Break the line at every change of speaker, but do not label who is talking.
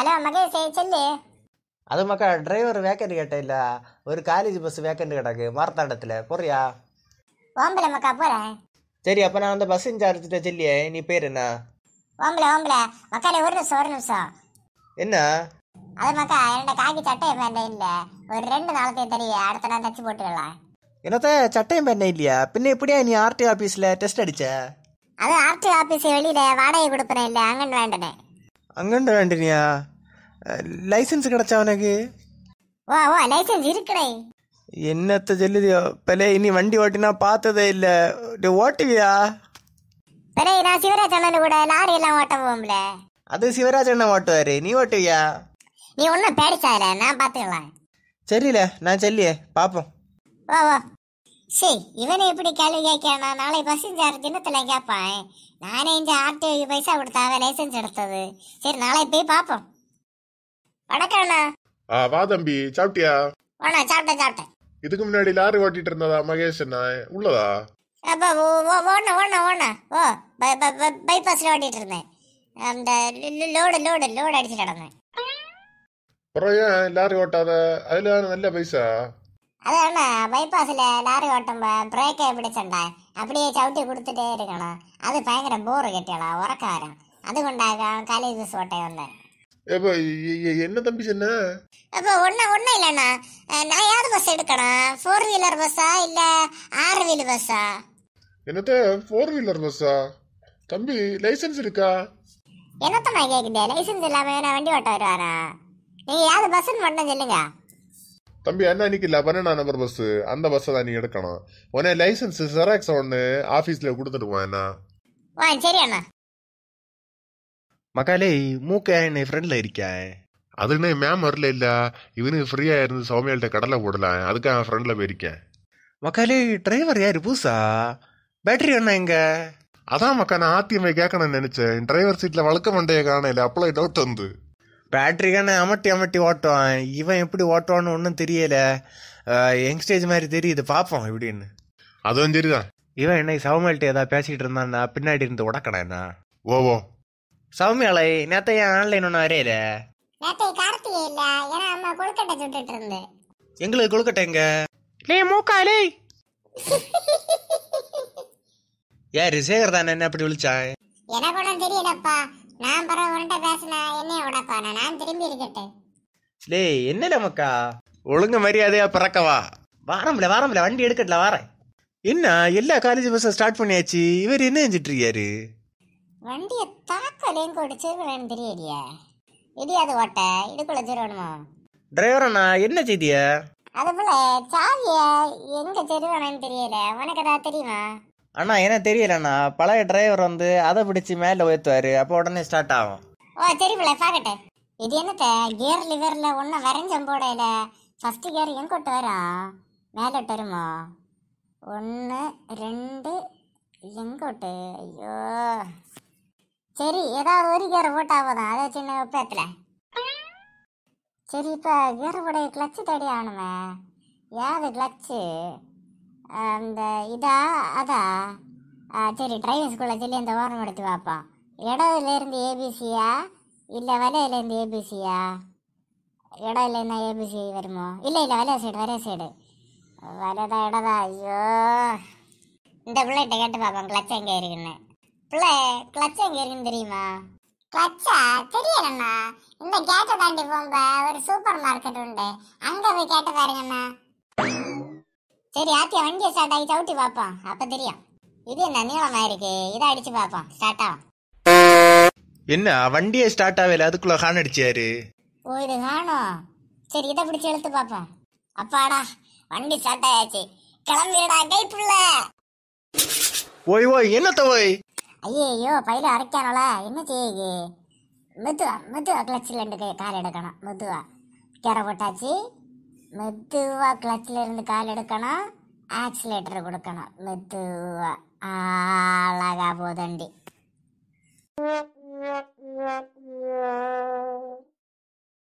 hello Magesh சொல்லு
அது மக்கா driver vacant கேட்ட இல்லை ஒரு காலேஜ் பஸ் வேக்கண்ட் கிடக்கு மார்த்தாண்டத்தில் போறியா
ஓம்பல மக்கா போறேன்
சரி அப்போ நான் அந்த பஸ் இன்சார்ஜ்கிட்ட சொல்லியே நீ பேர் என்ன
ஓம்பல ஓம்பல மக்காலே ஒரு நிமிஷம் ஒரு நிமிஷம் என்ன அது மக்கா என்னோட காக்கி சட்டையும் பேண்ட இல்லை ஒரு ரெண்டு நாளத்தையும் தெரிய அடுத்த நாள் தச்சு போட்டுடலாம்
என்னத்த சட்டையும் பேண்ட இல்லையா பின்ன எப்படியா நீ ஆர்டி ஆஃபீஸில் டெஸ்ட் அடிச்ச
அது ஆர்டி ஆபீஸ் வெளியில வாடகை கொடுப்பேன் இல்லை அங்கன்னு வேண்டனே
அங்கண்ட ஆண்டனியா லைசன்ஸ் கிடைச்சா அவனுக்கு
வா வா லைசன்ஸ் இருக்குடே
என்னத்த சொல்லுதியோ பலே இனி வண்டி ஓட்டினா பார்த்ததே இல்ல ஓட்டுவியா
பலே நான் சிவராஜ் அண்ணன் கூட லாரி எல்லாம் ஓட்ட
அது சிவராஜ் அண்ணன் ஓட்டுவாரு நீ ஓட்டுவியா
நீ ஒன்றும் பேடிச்சாயில நான் பாத்துக்கலாம்
சரியில நான் சொல்லியே பார்ப்போம்
வா வா சரி இவனை எப்படி கேள்வி கேட்கணும் நாளை பஸ்ஸு சார்ஜ் இன்னத்துல கேட்பான் நானே இந்த ஆர்டிஓக்கு பைசா கொடுத்தா அவன் லைசன்ஸ் எடுத்தது சரி நாளை போய் பார்ப்போம் வணக்கம் அண்ணா
ஆ வா தம்பி சாப்பிட்டியா
அண்ணா சாப்பிட்டேன் சாப்பிட்டேன்
இதுக்கு முன்னாடி லாரி ஓட்டிட்டு இருந்ததா மகேஷ் அண்ணா உள்ளதா
அப்போ ஓண்ணா ஓண்ணா ஓண்ணா ஓ பைபாஸில் ஓட்டிட்டு இருந்தேன் அந்த லோடு லோடு லோடு அடிச்சு கிடந்தேன்
அப்புறம் ஏன் லாரி ஓட்டாத அதில் நல்ல பைசா
அதான பைபாஸில் லாரி ஓட்டும் பிரேக்கை பிடிச்சண்டா அப்படியே ചവിട്ടി கொடுத்துட்டே இருக்கணும் അത് ഭയങ്കര ബോറ് கட்டியலாம் ഉറക്കാരം അതുകൊണ്ടാകാം കലി ജ്യൂസ് ഓട്ടേ വന്നെ
ஏப்பா எ- என்ன தம்பி சொன்ன
அப்போ ஒன்றும் ஒன்றும் இல்லைண்ணா நான் யார் பஸ் எடுக்கணும் ஃபோர் வீலர் பஸ்ஸா இல்லை ஆறு வீலர் பஸ்ஸா என்னத்த ஃபோர் வீலர் பஸ்ஸா தம்பி லைசன்ஸ் இருக்கா என்னத்தம்மா கேட்குது லைசன்ஸ் இல்லாமல் நான் வண்டி ஓட்ட வருவாரா நீங்கள் பஸ்ஸுன்னு சொல்லுங்க തമ്പി എന്നെ
എനിക്ക് ലെബനനാ നമ്പർ ബസ് അന്ത ബസ് തന്നെ എടുക്കണം ഓനെ ലൈസൻസ് സെറാക്സ് ഒന്ന് ഓഫീസിൽ കൊടുത്തിട്ട് പോയെന്നാ മകാലേ മൂക്കായ ഫ്രണ്ടിലായിരിക്കേ അതിന് മാം വരലില്ല ഇവന് ഫ്രീ ആയിരുന്നു സൗമ്യയുടെ കടല കൂടലാ അതുക്കാ ഫ്രണ്ടിലെ പോയിരിക്കാൻ മക്കാലേ ഡ്രൈവർ യാര് പൂസാ ബാറ്ററി എണ്ണ എങ്ക അതാ മക്കാ ആദ്യമേ കേക്കണം നനച്ചേ ഡ്രൈവർ സീറ്റിലെ വളക്കം മണ്ടയെ കാണല അപ്പോളെ ഡൗട്ട് എന്ത് பேட்ரி கண்ணை அமட்டி அமட்டி ஓட்டுவான் இவன் எப்படி ஓட்டுவான்னு ஒன்றும் தெரியல யங்ஸ்டேஜ் மாதிரி தெரியுது பார்ப்போம் இப்படின்னு அதுவும் தெரியுதான் இவன் என்னை சவுமியாலிட்ட ஏதாவது பேசிக்கிட்டு இருந்தான்னா பின்னாடி இருந்து உடக்கடா என்ன ஓவோ சௌமியாலை நேத்த ஏன் ஆன்லைன் ஒன்றும் வரையில
நேத்தை கார்த்திகை இல்ல ஏன்னா அம்மா கொழுக்கட்டை சுட்டுட்டு இருந்தேன்
எங்களுக்கு கொழுக்கட்டை எங்க லே மூக்கா லே யாரு சேகர் தானே என்ன அப்படி விழிச்சான்
எனக்கு ஒன்றும் தெரியலப்பா நான் பரவ உன்கிட்ட பேசினா என்னைய விடப்பானா நான் திரும்பி இருக்கட்டேன்
லே என்ன நமக்கா ஒழுங்கு மரியாதையா பறக்கவா வாரம்ல வாரம்ல வண்டி எடுக்கட்ல வாரேன் என்ன எல்லா காலேஜ் பஸ்ஸும் ஸ்டார்ட் பண்ணியாச்சு இவர் என்ன செஞ்சுட்டு இருக்காரு
வண்டியை தாக்கலையும் கொடிச்சிருக்கிறேன்னு தெரியலையா இடியாது ஓட்ட இதுக்குள்ள திருவணுமா
டிரைவர் அண்ணா என்ன செய்தியா
அது போல சாவிய எங்க திருவணும்னு தெரியல உனக்கு ஏதாவது தெரியுமா
அண்ணா என்ன தெரியலண்ணா பழைய டிரைவர் வந்து அதை பிடிச்சி மேலே உயர்த்துவார் அப்போ உடனே ஸ்டார்ட் ஆகும்
ஓ சரி பிள்ளை இது என்னத்த கியர் லிவரில் ஒன்றும் வரைஞ்சம் போடையில ஃபஸ்ட்டு கியர் எங்கோட்டு வரா மேலே வருமா ஒன்று ரெண்டு எங்கோட்டு ஐயோ சரி ஏதாவது ஒரு கியர் போட்டால் போதும் அதை சின்ன வெப்பத்தில் சரி இப்போ கியர் போடைய கிளச்சு தேடி ஆகணுமே ஏது கிளச்சு அந்த இதா அதா சரி டிரைவிங் ஸ்கூலில் சொல்லி அந்த ஓரம் எடுத்து பார்ப்போம் இடதுலேருந்து ஏபிசியா இல்லை வலையிலேருந்து ஏபிசியா இடதுலேருந்து ஏபிசி வருமோ இல்லை இல்லை வலைய சைடு வலைய சைடு வலையதா இடதா ஐயோ இந்த பிள்ளைகிட்ட கேட்டு பார்ப்போம் கிளச் எங்கே இருக்குன்னு பிள்ளை கிளச் எங்கே இருக்குன்னு தெரியுமா கிளச்சா தெரியலண்ணா இந்த கேட்டை தாண்டி போகும்போது ஒரு சூப்பர் மார்க்கெட் உண்டு அங்கே போய் கேட்டு பாருங்கண்ணா சரி ஆத்தியா வண்டியை ஸ்டார்ட் ஆகி சவுட்டி பார்ப்போம் அப்ப தெரியும் இது என்ன நீளமாக இருக்கு இதை அடிச்சு பார்ப்போம் ஸ்டார்ட் ஆகும்
என்ன வண்டியே ஸ்டார்ட் ஆகல அதுக்குள்ள ஹான் அடிச்சாரு
ஓ இது ஹானோ சரி இதை பிடிச்சி எழுத்து பார்ப்போம் அப்பாடா வண்டி ஸ்டார்ட் ஆயாச்சு கிளம்பிடா கை புள்ள ஓய் ஓய் என்னத்த ஓய் ஐயோ பையில அரைக்கானோல என்ன செய்யுது மெதுவா மெதுவா கிளச்சில் ரெண்டு கை கால் எடுக்கணும் மெதுவா கேரை போட்டாச்சு மெதுவாக கிளச்சில் இருந்து கால் எடுக்கணும் ஆக்சிலேட்டரை கொடுக்கணும் மெதுவாக அழகாக போதண்டி